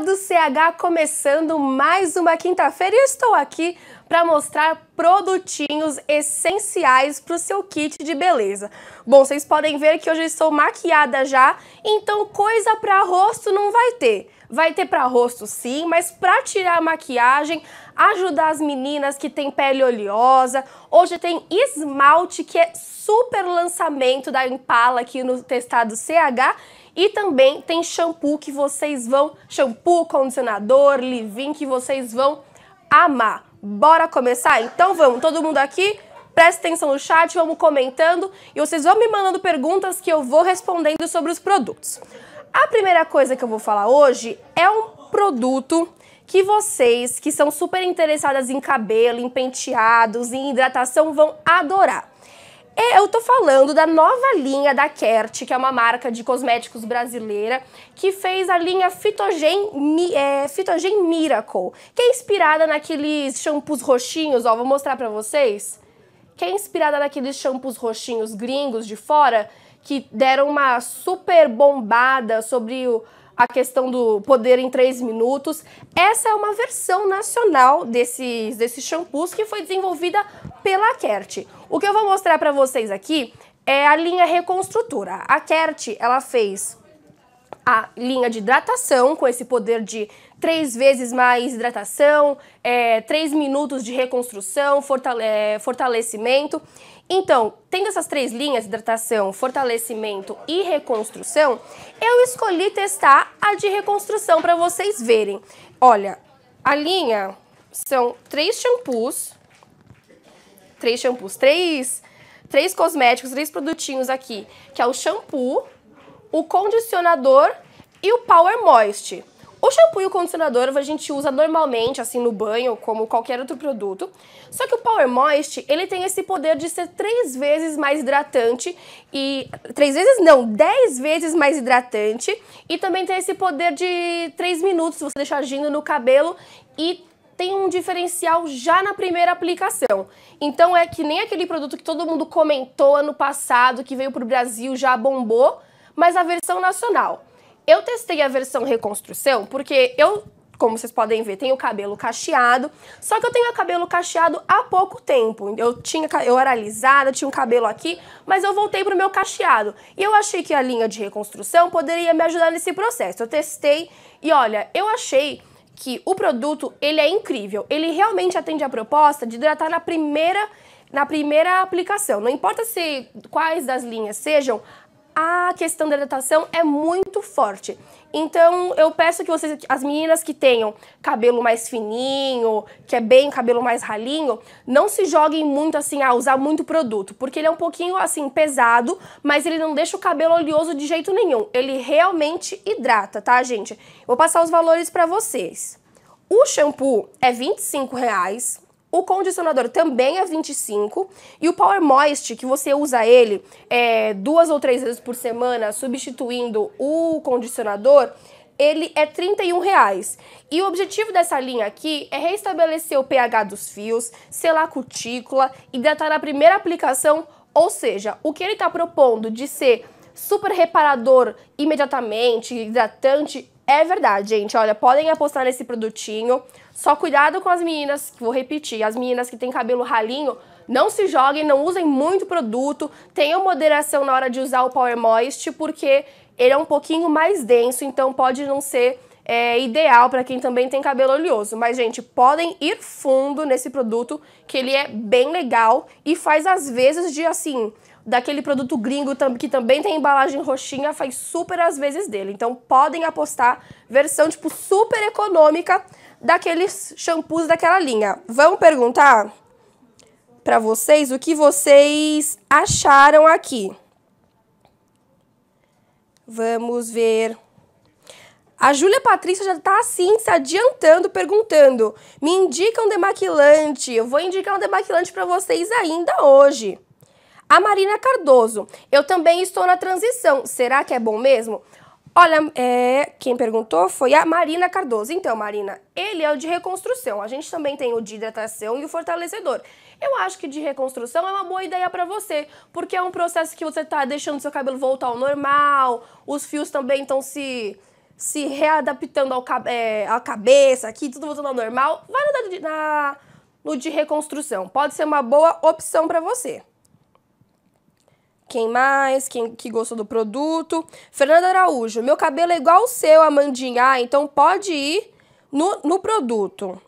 do CH começando mais uma quinta-feira e estou aqui para mostrar produtinhos essenciais para o seu kit de beleza. Bom, vocês podem ver que hoje estou maquiada já, então coisa para rosto não vai ter. Vai ter para rosto sim, mas para tirar a maquiagem, ajudar as meninas que têm pele oleosa. Hoje tem esmalte que é super lançamento da Impala aqui no testado CH e também tem shampoo que vocês vão, shampoo, condicionador, leave-in que vocês vão amar. Bora começar? Então vamos, todo mundo aqui? Presta atenção no chat, vamos comentando e vocês vão me mandando perguntas que eu vou respondendo sobre os produtos. A primeira coisa que eu vou falar hoje é um produto que vocês que são super interessadas em cabelo, em penteados, em hidratação vão adorar. É, eu tô falando da nova linha da Kert, que é uma marca de cosméticos brasileira, que fez a linha Fitogen, é, Fitogen Miracle, que é inspirada naqueles shampoos roxinhos, ó, vou mostrar pra vocês. Que é inspirada naqueles shampoos roxinhos gringos de fora, que deram uma super bombada sobre o, a questão do poder em três minutos. Essa é uma versão nacional desses, desses shampoos que foi desenvolvida pela Kert. O que eu vou mostrar para vocês aqui é a linha reconstrutora. A Kert, ela fez a linha de hidratação com esse poder de três vezes mais hidratação, é, três minutos de reconstrução, fortale é, fortalecimento. Então, tendo essas três linhas, hidratação, fortalecimento e reconstrução, eu escolhi testar a de reconstrução para vocês verem. Olha, a linha são três shampoos, três shampoos, três, três cosméticos, três produtinhos aqui, que é o shampoo, o condicionador e o Power Moist. O shampoo e o condicionador a gente usa normalmente, assim, no banho, como qualquer outro produto. Só que o Power Moist, ele tem esse poder de ser três vezes mais hidratante e... Três vezes não, dez vezes mais hidratante. E também tem esse poder de três minutos, você deixar agindo no cabelo e tem um diferencial já na primeira aplicação. Então é que nem aquele produto que todo mundo comentou ano passado, que veio para o Brasil, já bombou, mas a versão nacional. Eu testei a versão reconstrução porque eu como vocês podem ver, tenho cabelo cacheado. Só que eu tenho cabelo cacheado há pouco tempo. Eu tinha, eu era alisada, tinha um cabelo aqui, mas eu voltei pro meu cacheado. E eu achei que a linha de reconstrução poderia me ajudar nesse processo. Eu testei e olha, eu achei que o produto, ele é incrível. Ele realmente atende a proposta de hidratar na primeira na primeira aplicação. Não importa se quais das linhas sejam, a questão da hidratação é muito forte. Então eu peço que vocês, as meninas que tenham cabelo mais fininho, que é bem cabelo mais ralinho, não se joguem muito assim a usar muito produto, porque ele é um pouquinho assim pesado, mas ele não deixa o cabelo oleoso de jeito nenhum. Ele realmente hidrata, tá, gente? Vou passar os valores para vocês. O shampoo é R$ reais, o condicionador também é 25 e o Power Moist, que você usa ele é, duas ou três vezes por semana, substituindo o condicionador, ele é R$ reais. E o objetivo dessa linha aqui é restabelecer o pH dos fios, selar a cutícula, hidratar na primeira aplicação, ou seja, o que ele está propondo de ser super reparador imediatamente, hidratante, é verdade, gente. Olha, podem apostar nesse produtinho. Só cuidado com as meninas, vou repetir, as meninas que têm cabelo ralinho, não se joguem, não usem muito produto, tenham moderação na hora de usar o Power Moist, porque ele é um pouquinho mais denso, então pode não ser é, ideal para quem também tem cabelo oleoso. Mas, gente, podem ir fundo nesse produto, que ele é bem legal e faz às vezes de assim daquele produto gringo que também tem embalagem roxinha, faz super às vezes dele. Então podem apostar versão tipo super econômica daqueles shampoos daquela linha. Vamos perguntar para vocês o que vocês acharam aqui. Vamos ver. A Júlia Patrícia já tá assim, se adiantando, perguntando: "Me indica um demaquilante. Eu vou indicar um demaquilante para vocês ainda hoje." A Marina Cardoso, eu também estou na transição, será que é bom mesmo? Olha, é, quem perguntou foi a Marina Cardoso. Então, Marina, ele é o de reconstrução. A gente também tem o de hidratação e o fortalecedor. Eu acho que de reconstrução é uma boa ideia para você, porque é um processo que você está deixando seu cabelo voltar ao normal, os fios também estão se se readaptando ao é, à cabeça, aqui tudo voltando ao normal. Vai no, na, no de reconstrução. Pode ser uma boa opção para você. Quem mais? Quem que gostou do produto? Fernanda Araújo, meu cabelo é igual o seu, Amandinha. Ah, então pode ir no, no produto.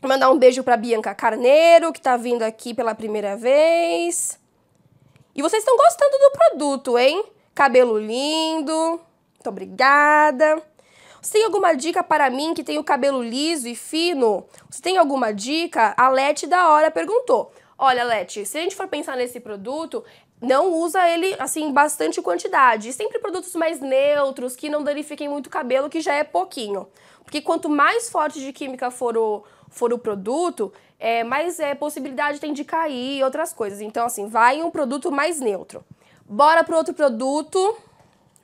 mandar um beijo para Bianca Carneiro, que está vindo aqui pela primeira vez. E vocês estão gostando do produto, hein? Cabelo lindo. Muito obrigada. Você tem alguma dica para mim que tem o cabelo liso e fino? Você tem alguma dica? A Lete da Hora perguntou. Olha, Lete, se a gente for pensar nesse produto, não usa ele assim bastante quantidade. sempre produtos mais neutros, que não danifiquem muito o cabelo, que já é pouquinho. Porque quanto mais forte de química for o, for o produto, é, mais é, possibilidade tem de cair e outras coisas. Então, assim, vai em um produto mais neutro. Bora pro outro produto.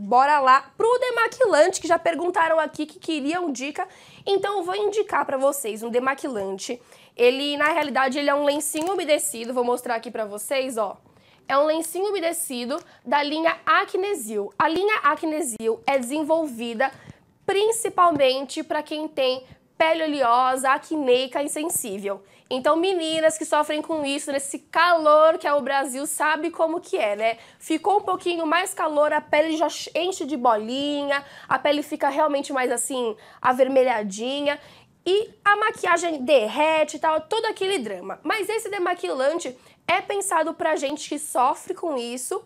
Bora lá pro demaquilante, que já perguntaram aqui que queriam dica. Então eu vou indicar para vocês um demaquilante. Ele, na realidade, ele é um lencinho umedecido, vou mostrar aqui para vocês, ó é um lencinho umedecido da linha Acnesil. A linha Acnesil é desenvolvida principalmente para quem tem pele oleosa, acneica e sensível. Então, meninas que sofrem com isso, nesse calor que é o Brasil, sabe como que é, né? Ficou um pouquinho mais calor, a pele já enche de bolinha, a pele fica realmente mais assim, avermelhadinha. E a maquiagem derrete e tal, todo aquele drama. Mas esse demaquilante é pensado para gente que sofre com isso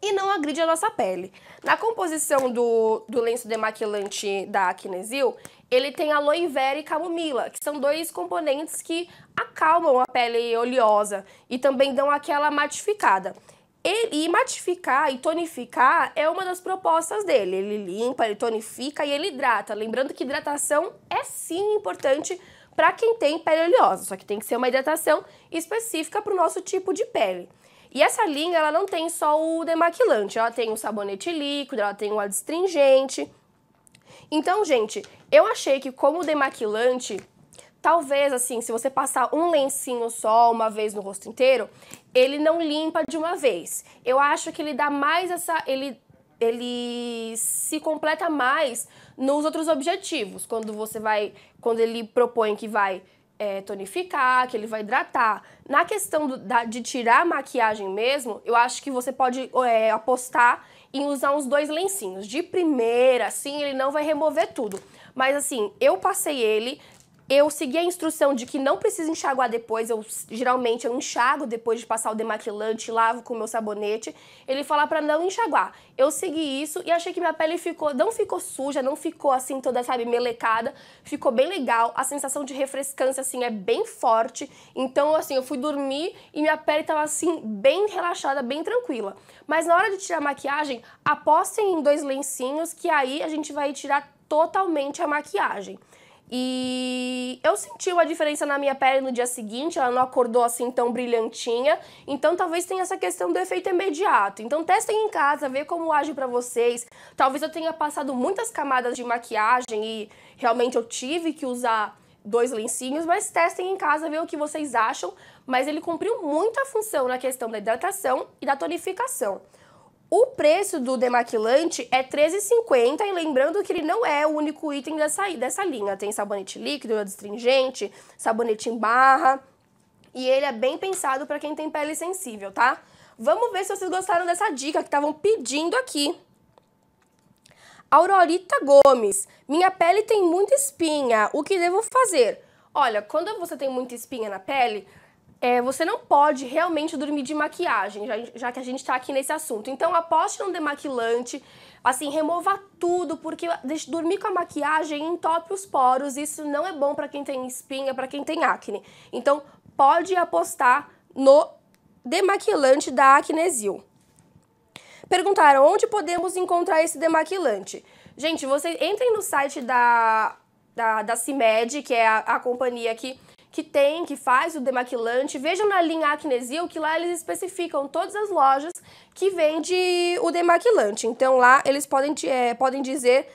e não agride a nossa pele. Na composição do, do lenço demaquilante da Kinesil, ele tem aloe vera e camomila, que são dois componentes que acalmam a pele oleosa e também dão aquela matificada. Ele, e matificar e tonificar é uma das propostas dele. Ele limpa, ele tonifica e ele hidrata. Lembrando que hidratação é sim importante para quem tem pele oleosa, só que tem que ser uma hidratação específica para o nosso tipo de pele. E essa linha, ela não tem só o demaquilante, ela tem o sabonete líquido, ela tem o adstringente. Então, gente, eu achei que como demaquilante, talvez assim, se você passar um lencinho só uma vez no rosto inteiro, ele não limpa de uma vez. Eu acho que ele dá mais essa, ele ele se completa mais nos outros objetivos. Quando você vai, quando ele propõe que vai é, tonificar, que ele vai hidratar. Na questão do, da, de tirar a maquiagem mesmo, eu acho que você pode é, apostar em usar uns dois lencinhos. De primeira, assim, ele não vai remover tudo. Mas assim, eu passei ele eu segui a instrução de que não precisa enxaguar depois. Eu geralmente eu enxago depois de passar o demaquilante, lavo com o meu sabonete. Ele fala para não enxaguar. Eu segui isso e achei que minha pele ficou, não ficou suja, não ficou assim toda, sabe, melecada. Ficou bem legal. A sensação de refrescância assim é bem forte. Então, assim, eu fui dormir e minha pele tava assim bem relaxada, bem tranquila. Mas na hora de tirar a maquiagem, apostem em dois lencinhos que aí a gente vai tirar totalmente a maquiagem. E eu senti uma diferença na minha pele no dia seguinte, ela não acordou assim tão brilhantinha. Então talvez tenha essa questão do efeito imediato. Então testem em casa, vê como age para vocês. Talvez eu tenha passado muitas camadas de maquiagem e realmente eu tive que usar dois lencinhos, mas testem em casa, vejam o que vocês acham. Mas ele cumpriu muita função na questão da hidratação e da tonificação. O preço do demaquilante é 13,50 e lembrando que ele não é o único item dessa, dessa linha. Tem sabonete líquido, adstringente, sabonete em barra e ele é bem pensado para quem tem pele sensível, tá? Vamos ver se vocês gostaram dessa dica que estavam pedindo aqui. Aurorita Gomes, minha pele tem muita espinha, o que devo fazer? Olha, quando você tem muita espinha na pele, é, você não pode realmente dormir de maquiagem, já, já que a gente está aqui nesse assunto. Então, aposte num demaquilante, assim, remova tudo, porque dormir com a maquiagem entope os poros. Isso não é bom para quem tem espinha, para quem tem acne. Então, pode apostar no demaquilante da Acnesil. Perguntaram onde podemos encontrar esse demaquilante. Gente, vocês entrem no site da, da, da CIMED, que é a, a companhia que que tem, que faz o demaquilante. Vejam na linha Acnesil que lá eles especificam todas as lojas que vende o demaquilante. Então lá eles podem, é, podem dizer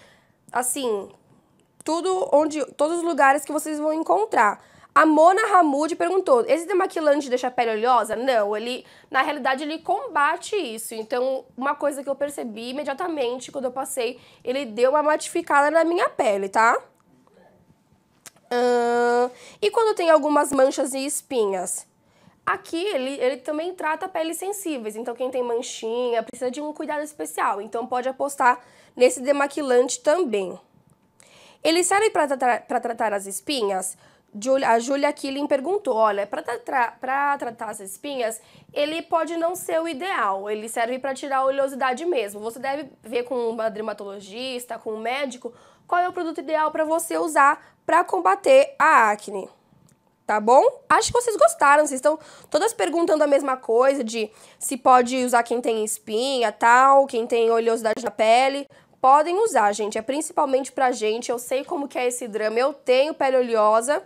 assim, tudo onde todos os lugares que vocês vão encontrar. A Mona Hamud perguntou: esse demaquilante deixa a pele oleosa? Não, ele, na realidade, ele combate isso. Então, uma coisa que eu percebi imediatamente quando eu passei, ele deu uma matificada na minha pele, tá? e quando tem algumas manchas e espinhas? Aqui ele, ele também trata peles sensíveis, então quem tem manchinha precisa de um cuidado especial, então pode apostar nesse demaquilante também. Ele serve para tratar, tratar as espinhas? a Julia Killing perguntou: olha, para tra tratar as espinhas, ele pode não ser o ideal, ele serve para tirar a oleosidade mesmo. Você deve ver com uma dermatologista, com um médico, qual é o produto ideal para você usar para combater a acne. Tá bom? Acho que vocês gostaram, vocês estão todas perguntando a mesma coisa de se pode usar quem tem espinha, tal, quem tem oleosidade na pele podem usar, gente. É principalmente pra gente. Eu sei como que é esse drama. Eu tenho pele oleosa.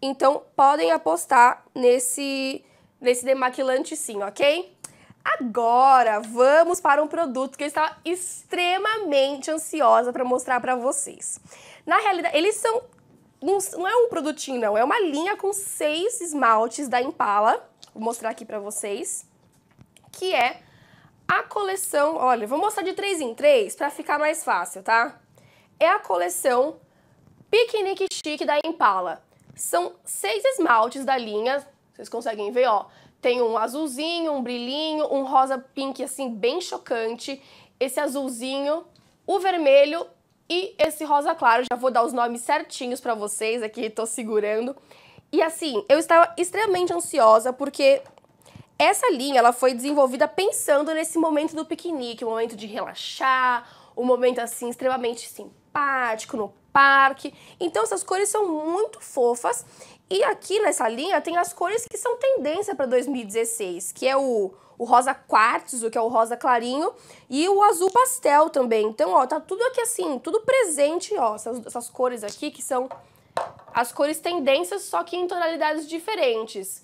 Então, podem apostar nesse, nesse demaquilante sim, ok? Agora, vamos para um produto que eu estava extremamente ansiosa para mostrar para vocês. Na realidade, eles são... Não é um produtinho, não. É uma linha com seis esmaltes da Impala. Vou mostrar aqui para vocês. Que é a coleção... Olha, vou mostrar de três em três para ficar mais fácil, tá? É a coleção Piquenique Chique da Impala. São seis esmaltes da linha, vocês conseguem ver, ó. Tem um azulzinho, um brilhinho, um rosa pink assim bem chocante, esse azulzinho, o vermelho e esse rosa claro. Já vou dar os nomes certinhos para vocês aqui, tô segurando. E assim, eu estava extremamente ansiosa porque essa linha ela foi desenvolvida pensando nesse momento do piquenique, o momento de relaxar, o momento assim extremamente simpático, no parque. Então essas cores são muito fofas. E aqui nessa linha tem as cores que são tendência para 2016, que é o, o rosa quartzo, que é o rosa clarinho, e o azul pastel também. Então, ó, tá tudo aqui assim, tudo presente, ó, essas, essas cores aqui que são as cores tendências, só que em tonalidades diferentes.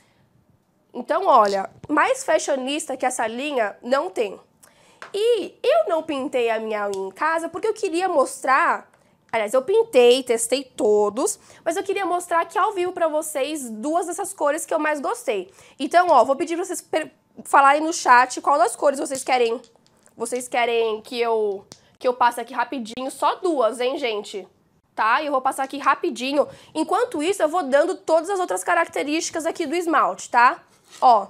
Então, olha, mais fashionista que essa linha não tem. E eu não pintei a minha unha em casa porque eu queria mostrar Aliás, eu pintei, testei todos, mas eu queria mostrar aqui ao vivo para vocês duas dessas cores que eu mais gostei. Então, ó, vou pedir pra vocês falarem no chat qual das cores vocês querem, vocês querem que eu que eu passe aqui rapidinho, só duas, hein, gente? Tá? Eu vou passar aqui rapidinho. Enquanto isso, eu vou dando todas as outras características aqui do esmalte, tá? Ó,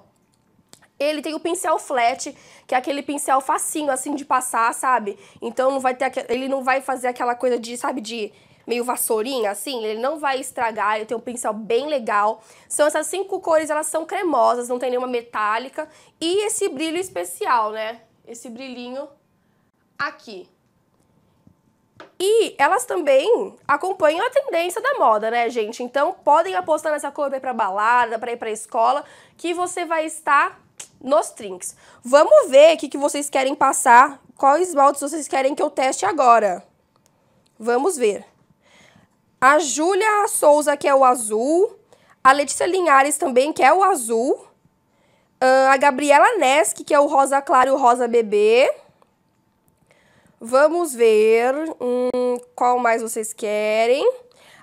ele tem o pincel flat, que é aquele pincel facinho assim de passar, sabe? Então não vai ter ele não vai fazer aquela coisa de, sabe, de meio vassourinha assim, ele não vai estragar, ele tem um pincel bem legal. São essas cinco cores, elas são cremosas, não tem nenhuma metálica e esse brilho especial, né? Esse brilhinho aqui. E elas também acompanham a tendência da moda, né, gente? Então podem apostar nessa cor para ir pra balada, para ir pra escola, que você vai estar nos trinks. Vamos ver o que, que vocês querem passar, quais esmalte vocês querem que eu teste agora. Vamos ver. A Júlia Souza quer é o azul, a Letícia Linhares também quer é o azul, a Gabriela Nesk que é o rosa claro e o rosa bebê. Vamos ver hum, qual mais vocês querem.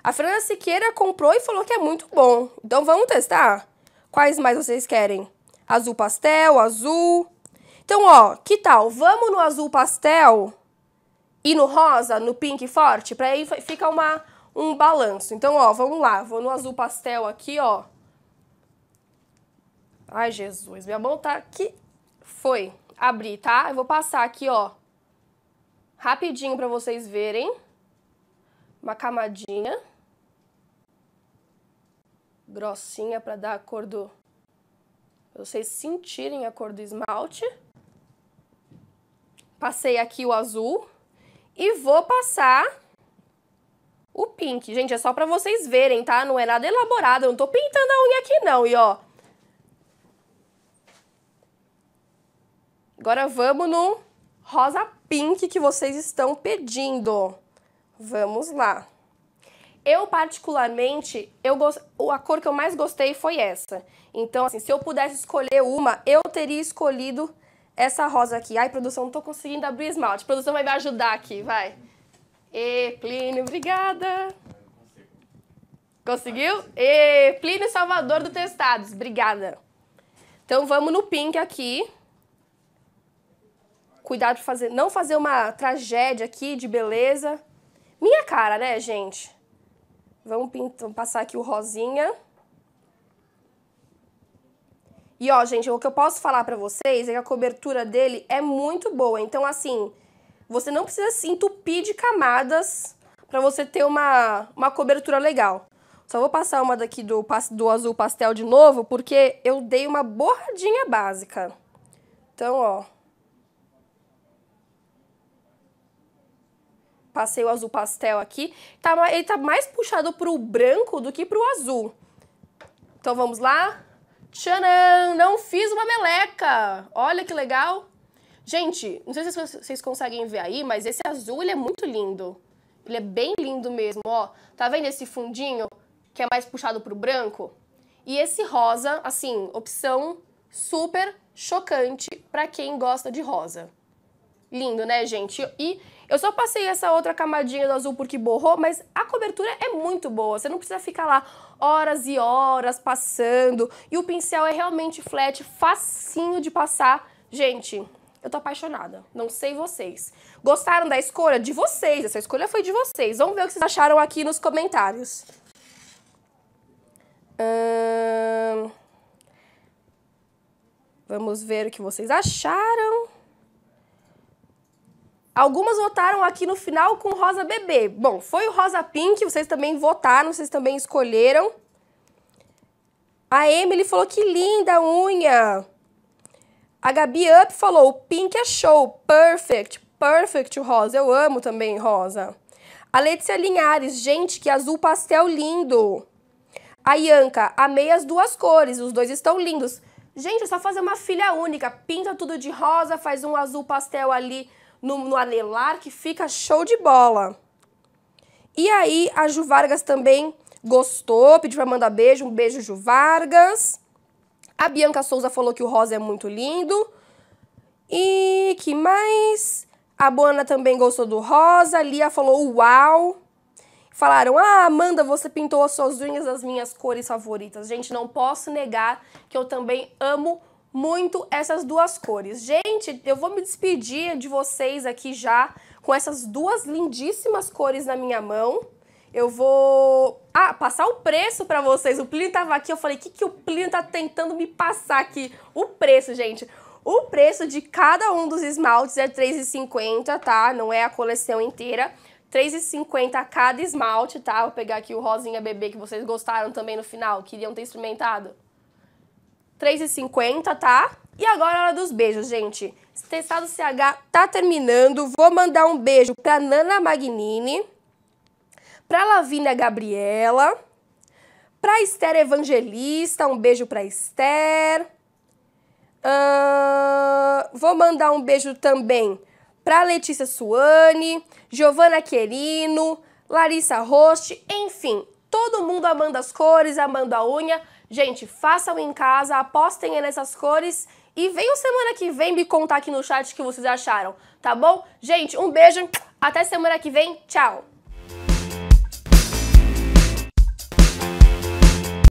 A Fernanda Siqueira comprou e falou que é muito bom. Então vamos testar? Quais mais vocês querem? Azul pastel, azul. Então, ó, que tal? Vamos no azul pastel e no rosa, no pink forte, para aí fica uma, um balanço. Então, ó, vamos lá. Vou no azul pastel aqui, ó. Ai, Jesus, minha mão tá aqui. Foi. Abri, tá? Eu vou passar aqui, ó. Rapidinho para vocês verem. Uma camadinha. Grossinha para dar a cor do vocês sentirem a cor do esmalte. Passei aqui o azul e vou passar o pink. Gente, é só pra vocês verem, tá? Não é nada elaborado, eu não tô pintando a unha aqui não, e ó. Agora vamos no rosa pink que vocês estão pedindo. Vamos lá. Eu, particularmente, eu a cor que eu mais gostei foi essa. Então, assim, se eu pudesse escolher uma, eu teria escolhido essa rosa aqui. Ai, produção, não tô conseguindo abrir esmalte. A produção vai me ajudar aqui, vai. E Plínio, obrigada. Conseguiu? E Plínio Salvador do Testados, obrigada. Então, vamos no pink aqui. Cuidado pra fazer, não fazer uma tragédia aqui de beleza. Minha cara, né, gente? Vamos, pintar, passar aqui o rosinha. E, ó, gente, o que eu posso falar pra vocês é que a cobertura dele é muito boa. Então, assim, você não precisa se entupir de camadas pra você ter uma, uma cobertura legal. Só vou passar uma daqui do, do azul pastel de novo, porque eu dei uma borradinha básica. Então, ó, passei o azul pastel aqui, tá, ele tá mais puxado pro branco do que pro azul. Então vamos lá? Tcharam! Não fiz uma meleca! Olha que legal! Gente, não sei se vocês conseguem ver aí, mas esse azul ele é muito lindo. Ele é bem lindo mesmo, ó. Tá vendo esse fundinho que é mais puxado pro branco? E esse rosa, assim, opção super chocante para quem gosta de rosa. Lindo, né, gente? E eu só passei essa outra camadinha do azul porque borrou, mas a cobertura é muito boa. Você não precisa ficar lá horas e horas passando. E o pincel é realmente flat, facinho de passar. Gente, eu tô apaixonada. Não sei vocês. Gostaram da escolha? De vocês. Essa escolha foi de vocês. Vamos ver o que vocês acharam aqui nos comentários. Hum... Vamos ver o que vocês acharam. Algumas votaram aqui no final com rosa bebê. Bom, foi o rosa pink, vocês também votaram, vocês também escolheram. A Emily falou que linda a unha. A Gabi Up falou, o pink é show, perfect, perfect rosa. Eu amo também rosa. A Letícia Linhares, gente, que azul pastel lindo. A Ianca, amei as duas cores, os dois estão lindos. Gente, é só fazer uma filha única, pinta tudo de rosa, faz um azul pastel ali no, no anelar, que fica show de bola. E aí, a Ju Vargas também gostou, pediu pra mandar beijo, um beijo, Ju Vargas. A Bianca Souza falou que o rosa é muito lindo. E que mais? A Boana também gostou do rosa. A Lia falou uau. Falaram, ah, Amanda, você pintou as suas unhas das minhas cores favoritas. Gente, não posso negar que eu também amo muito essas duas cores. Gente, eu vou me despedir de vocês aqui já com essas duas lindíssimas cores na minha mão. Eu vou ah, passar o preço para vocês. O Plínio tava aqui, eu falei, o que, que o Plínio tá tentando me passar aqui? O preço, gente. O preço de cada um dos esmaltes é R$3,50, tá? Não é a coleção inteira. R$3,50 cada esmalte, tá? Vou pegar aqui o rosinha bebê que vocês gostaram também no final, queriam ter experimentado. 3,50, tá? E agora é hora dos beijos, gente. Esse testado CH tá terminando. Vou mandar um beijo pra Nana Magnini, pra Lavínia Gabriela, pra Esther Evangelista, um beijo pra Esther. Uh, vou mandar um beijo também para Letícia Suane, Giovana Querino, Larissa Roste, enfim, todo mundo amando as cores, amando a unha, Gente, façam em casa, apostem nessas cores e venham semana que vem me contar aqui no chat o que vocês acharam, tá bom? Gente, um beijo, até semana que vem, tchau!